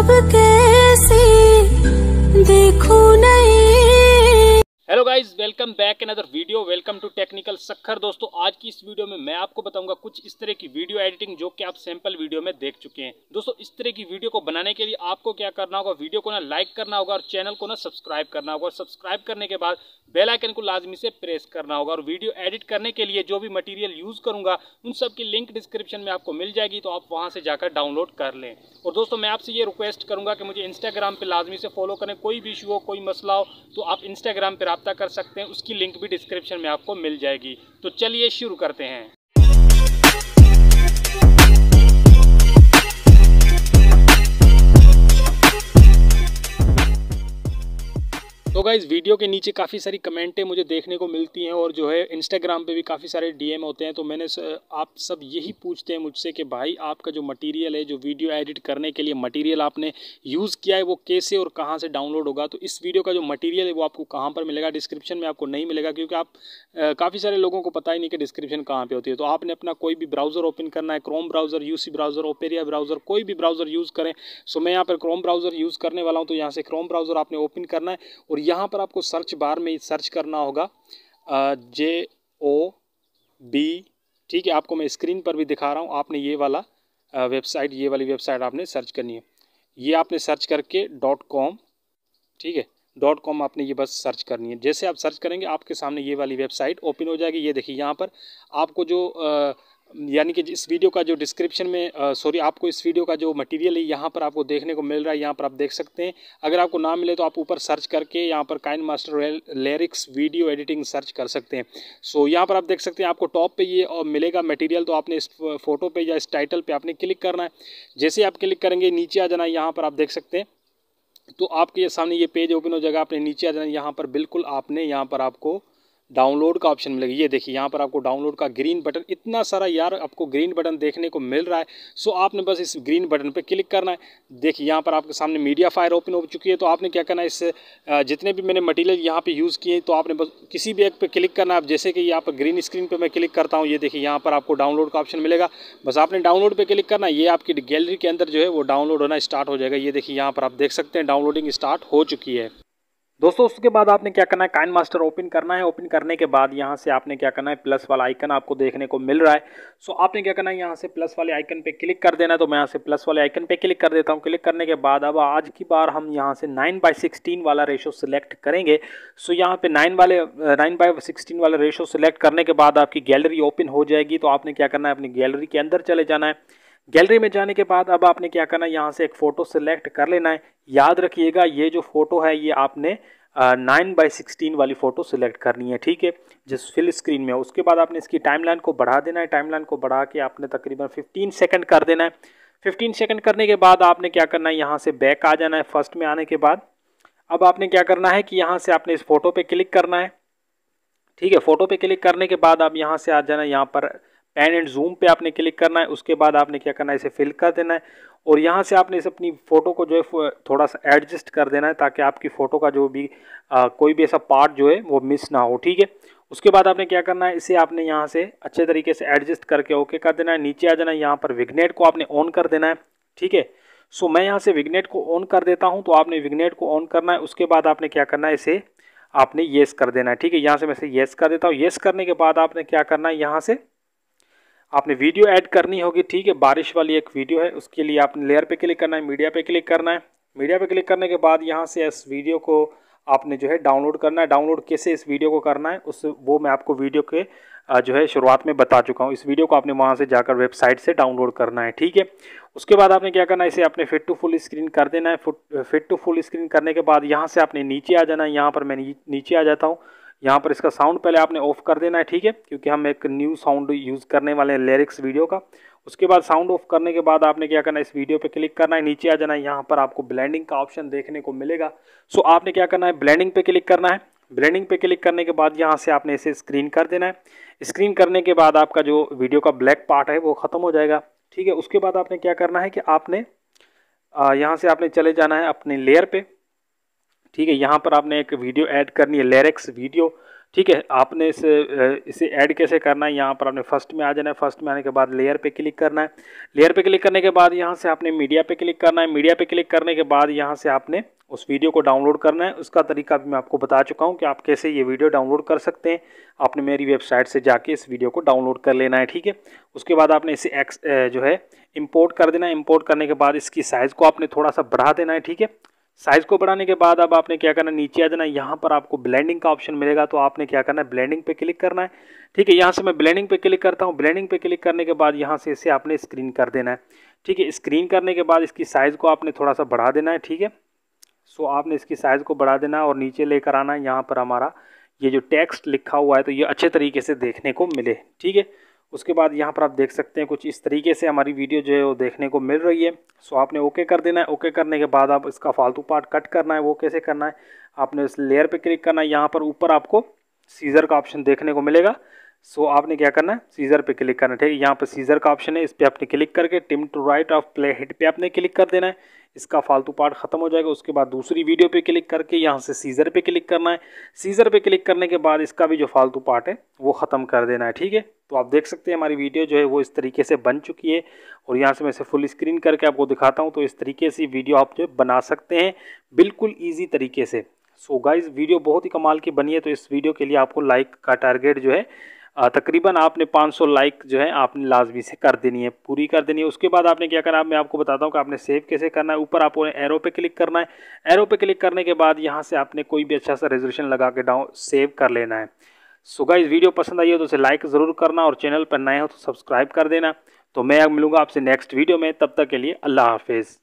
अब कैसी देखो नहीं guys welcome back another video welcome to technical Sakhar दोस्तों आज की इस वीडियो में मैं आपको बताऊंगा कुछ इस तरह की वीडियो एडिटिंग जो कि आप सैंपल वीडियो में देख चुके हैं दोस्तों इस तरह की वीडियो को बनाने के लिए आपको क्या करना होगा वीडियो को ना लाइक करना होगा और चैनल को ना सब्सक्राइब करना होगा और सब्सक्राइब करने के बाद बेलाइकन को लाजमी से प्रेस करना होगा और वीडियो एडिट करने के लिए जो भी मटीरियल यूज़ करूंगा उन सब की लिंक डिस्क्रिप्शन में आपको मिल जाएगी तो आप वहां से जाकर डाउनलोड कर लें और दोस्तों मैं आपसे ये रिक्वेस्ट करूंगा कि मुझे इंस्टाग्राम पर लाजमी से फॉलो करें कोई भी इशू हो कोई मसला हो तो आप इंस्टाग्राम पर रबा कर सकते हैं उसकी लिंक भी डिस्क्रिप्शन में आपको मिल जाएगी तो चलिए शुरू करते हैं तो गाइज़ वीडियो के नीचे काफ़ी सारी कमेंटें मुझे देखने को मिलती हैं और जो है इंस्टाग्राम पे भी काफ़ी सारे डीएम होते हैं तो मैंने आप सब यही पूछते हैं मुझसे कि भाई आपका जो मटेरियल है जो वीडियो एडिट करने के लिए मटेरियल आपने यूज़ किया है वो कैसे और कहां से डाउनलोड होगा तो इस वीडियो का जो मटीरियल है वो आपको कहाँ पर मिलेगा डिस्क्रिप्शन में आपको नहीं मिलेगा क्योंकि आप काफ़ी सारे लोगों को पता ही नहीं कि डिस्क्रिप्शन कहाँ पर होती है तो आपने अपना कोई भी ब्राउज़र ओपन करना है Chrome browser U browser Opera browser कोई भी ब्राउज़र यूज़ करें सो मैं यहाँ पर क्रोम ब्राउज़र यूज़ करने वाला हूँ तो यहाँ से क्रोम ब्राउज़र आपने ओपन करना है और यहाँ पर आपको सर्च बार में सर्च करना होगा जे ओ बी ठीक है आपको मैं स्क्रीन पर भी दिखा रहा हूँ आपने ये वाला वेबसाइट ये वाली वेबसाइट आपने सर्च करनी है ये आपने सर्च करके डॉट कॉम ठीक है डॉट कॉम आपने ये बस सर्च करनी है जैसे आप सर्च करेंगे आपके सामने ये वाली वेबसाइट ओपन हो जाएगी ये देखिए यहाँ पर आपको जो आ, यानी कि इस वीडियो का जो डिस्क्रिप्शन में सॉरी आपको इस वीडियो का जो मटेरियल है यहाँ पर आपको देखने को मिल रहा है यहाँ पर आप देख सकते हैं अगर आपको ना मिले तो आप ऊपर सर्च करके यहाँ पर KineMaster lyrics video editing search कर सकते हैं सो यहाँ पर आप देख सकते हैं आपको टॉप पे ये और मिलेगा मटीरियल तो आपने इस फोटो पर या इस टाइटल पर आपने क्लिक करना है जैसे आप क्लिक करेंगे नीचे आ जाना यहाँ पर आप देख सकते हैं तो आपके सामने ये पेज ओपन हो जाएगा आपने नीचे आ जाना यहाँ पर बिल्कुल आपने यहाँ पर आपको डाउनलोड का ऑप्शन मिलेगा ये देखिए यहाँ पर आपको डाउनलोड का ग्रीन बटन इतना सारा यार आपको ग्रीन बटन देखने को मिल रहा है सो आपने बस इस ग्रीन बटन पे क्लिक करना है देखिए यहाँ पर आपके सामने मीडिया फायर ओपन हो चुकी है तो आपने क्या करना है इस जितने भी मैंने मटेरियल यहाँ पर यूज़ किए तो आपने बस किसी भी एक पे क्लिक करना है आप जैसे कि यहाँ पर ग्रीन स्क्रीन पर मैं क्लिक करता हूँ ये देखिए यहाँ पर आपको डाउनलोड का ऑप्शन मिलेगा बस आपने डाउनलोड पर क्लिक करना है ये आपकी गैलरी के अंदर जो है वो डाउनलोड होना स्टार्ट हो जाएगा ये देखिए यहाँ पर आप देख सकते हैं डाउनलोडिंग स्टार्ट हो चुकी है दोस्तों उसके बाद आपने क्या करना है काइन मास्टर ओपन करना है ओपन करने के बाद यहाँ से आपने क्या करना है प्लस वाला आइकन आपको देखने को मिल रहा है सो आपने क्या करना है यहाँ से प्लस वाले आइकन पे क्लिक कर देना है तो मैं यहाँ से प्लस वाले आइकन पे क्लिक कर देता हूँ क्लिक करने के बाद अब आज की बार हम यहाँ से नाइन बाई सिक्सटीन वाला रेशो सिलेक्ट करेंगे सो यहाँ पे नाइन वाले नाइन बाई सिक्सटीन वाला रेशो सिलेक्ट करने के बाद आपकी गैलरी ओपन हो जाएगी तो आपने क्या करना है अपनी गैलरी के अंदर चले जाना है गैलरी में जाने के बाद अब आपने क्या करना है यहाँ से एक फ़ोटो सेलेक्ट कर लेना है याद रखिएगा ये जो फ़ोटो है ये आपने नाइन बाई सिक्सटीन वाली फ़ोटो सिलेक्ट करनी है ठीक है जिस फिल स्क्रीन में उसके बाद आपने इसकी टाइमलाइन को बढ़ा देना है टाइमलाइन को बढ़ा के आपने तकरीबन 15 सेकंड कर देना है 15 सेकंड करने के बाद आपने क्या करना है यहाँ से बैक आ जाना है फर्स्ट में आने के बाद अब आपने क्या करना है कि यहाँ से आपने इस फ़ोटो पर क्लिक करना है ठीक है फ़ोटो पर क्लिक करने के बाद आप यहाँ से आ जाना है यहाँ पर पैन एंड जूम पे आपने क्लिक करना है उसके बाद आपने क्या करना है इसे फिल कर देना है और यहाँ से आपने इसे अपनी फ़ोटो को जो है थोड़ा सा एडजस्ट कर देना है ताकि आपकी फ़ोटो का जो भी आ, कोई भी ऐसा पार्ट जो है वो मिस ना हो ठीक है उसके बाद आपने क्या करना है इसे आपने यहाँ से अच्छे तरीके से एडजस्ट करके ओके कर देना है नीचे आ जाना है यहाँ पर विग्नेट को आपने ऑन कर देना है ठीक है सो मैं यहाँ से विग्नेट को ऑन कर देता हूँ तो आपने विग्नेट को ऑन करना है उसके बाद आपने क्या करना है इसे आपने येस कर देना है ठीक है यहाँ से मैं इसे येस कर देता हूँ येस करने के बाद आपने क्या करना है यहाँ से आपने वीडियो ऐड करनी होगी ठीक है बारिश वाली एक वीडियो है उसके लिए आपने लेयर पे क्लिक करना है मीडिया पे क्लिक करना है मीडिया पे क्लिक करने के बाद यहाँ से इस वीडियो को आपने जो है डाउनलोड करना है डाउनलोड कैसे इस वीडियो को करना है उस वो मैं आपको वीडियो के जो है शुरुआत में बता चुका हूँ इस वीडियो को आपने वहाँ से जाकर वेबसाइट से डाउनलोड करना है ठीक है उसके बाद आपने क्या करना है इसे आपने फिट टू फुल स्क्रीन कर देना है फिट टू फुल स्क्रीन करने के बाद यहाँ से आपने नीचे आ जाना है यहाँ पर मैं नीचे आ जाता हूँ यहाँ पर इसका साउंड पहले आपने ऑफ कर देना है ठीक है क्योंकि हम एक न्यू साउंड यूज़ करने वाले हैं लिरिक्स वीडियो का उसके बाद साउंड ऑफ करने के बाद आपने क्या करना है इस वीडियो पे क्लिक करना है नीचे आ जाना है यहाँ पर आपको ब्लेंडिंग का ऑप्शन देखने को मिलेगा सो आपने क्या करना है ब्लैंडिंग पे क्लिक करना है ब्लैंडिंग पे क्लिक करने के बाद यहाँ से आपने इसे स्क्रीन कर देना है स्क्रीन करने के बाद आपका जो वीडियो का ब्लैक पार्ट है वो ख़त्म हो जाएगा ठीक है उसके बाद आपने क्या करना है कि आपने यहाँ से आपने चले जाना है अपने लेयर पर ठीक है यहाँ पर आपने एक वीडियो ऐड करनी है लेरिक्स वीडियो ठीक है आपने इसे इसे ऐड कैसे करना है यहाँ पर आपने फर्स्ट में आ जाना है फर्स्ट में आने के बाद लेयर पे क्लिक करना है लेयर पे क्लिक करने के बाद यहाँ से आपने मीडिया पे क्लिक करना है मीडिया पे क्लिक करने के बाद यहाँ से आपने उस वीडियो को डाउनलोड करना है उसका तरीका भी मैं आपको बता चुका हूँ कि आप कैसे ये वीडियो डाउनलोड कर सकते हैं आपने मेरी वेबसाइट से जाके इस वीडियो को डाउनलोड कर लेना है ठीक है उसके बाद आपने इसे एक्स जो है इम्पोर्ट कर देना है इम्पोर्ट करने के बाद इसकी साइज़ को आपने थोड़ा सा बढ़ा देना है ठीक है साइज़ को बढ़ाने के बाद अब आपने क्या करना नीचे आ जाना यहाँ पर आपको ब्लेंडिंग का ऑप्शन मिलेगा तो आपने क्या करना है ब्लेंडिंग पे क्लिक करना है ठीक है यहाँ से मैं ब्लेंडिंग पे क्लिक करता हूँ ब्लेंडिंग पे क्लिक करने के बाद यहाँ से इसे आपने स्क्रीन कर देना है ठीक है स्क्रीन करने के बाद इसकी साइज़ को आपने थोड़ा सा बढ़ा देना है ठीक है सो आपने इसकी साइज़ को बढ़ा देना है और नीचे लेकर आना है यहाँ पर हमारा ये जो टेक्स्ट लिखा हुआ है तो ये अच्छे तरीके से देखने को मिले ठीक है उसके बाद यहाँ पर आप देख सकते हैं कुछ इस तरीके से हमारी वीडियो जो है वो देखने को मिल रही है सो आपने ओके कर देना है ओके करने के बाद आप इसका फालतू पार्ट कट करना है वो कैसे करना है आपने इस लेयर पे क्लिक करना है यहाँ पर ऊपर आपको सीज़र का ऑप्शन देखने को मिलेगा सो so, आपने क्या करना है सीजर पे क्लिक करना है ठीक है यहाँ पे सीजर का ऑप्शन है इस पर आपने क्लिक करके trim to right of playhead पे आपने क्लिक कर देना है इसका फालतू पार्ट खत्म हो जाएगा उसके बाद दूसरी वीडियो पे क्लिक करके यहाँ से सीजर पे क्लिक करना है सीजर पे क्लिक करने के बाद इसका भी जो फालतू पार्ट है वो ख़त्म कर देना है ठीक है तो आप देख सकते हैं हमारी वीडियो जो है वो इस तरीके से बन चुकी है और यहाँ से मैं इसे फुल स्क्रीन करके आपको दिखाता हूँ तो इस तरीके से वीडियो आप जो बना सकते हैं बिल्कुल ईजी तरीके से सो गाइज़ वीडियो बहुत ही कमाल की बनी है तो इस वीडियो के लिए आपको लाइक का टारगेट जो है तकरीबन आपने 500 लाइक जो है आपने लाजमी से कर देनी है पूरी कर देनी है उसके बाद आपने क्या करना है मैं आपको बताता हूँ कि आपने सेव कैसे करना है ऊपर आपको एरो पे क्लिक करना है एरो पे क्लिक करने के बाद यहाँ से आपने कोई भी अच्छा सा रेजोल्यूशन लगा के डाउन सेव कर लेना है सुबह इस वीडियो पसंद आई हो तो उसे लाइक ज़रूर करना और चैनल पर नए हो तो सब्सक्राइब कर देना तो मैं अब मिलूँगा आपसे नेक्स्ट वीडियो में तब तक के लिए अल्लाह हाफिज़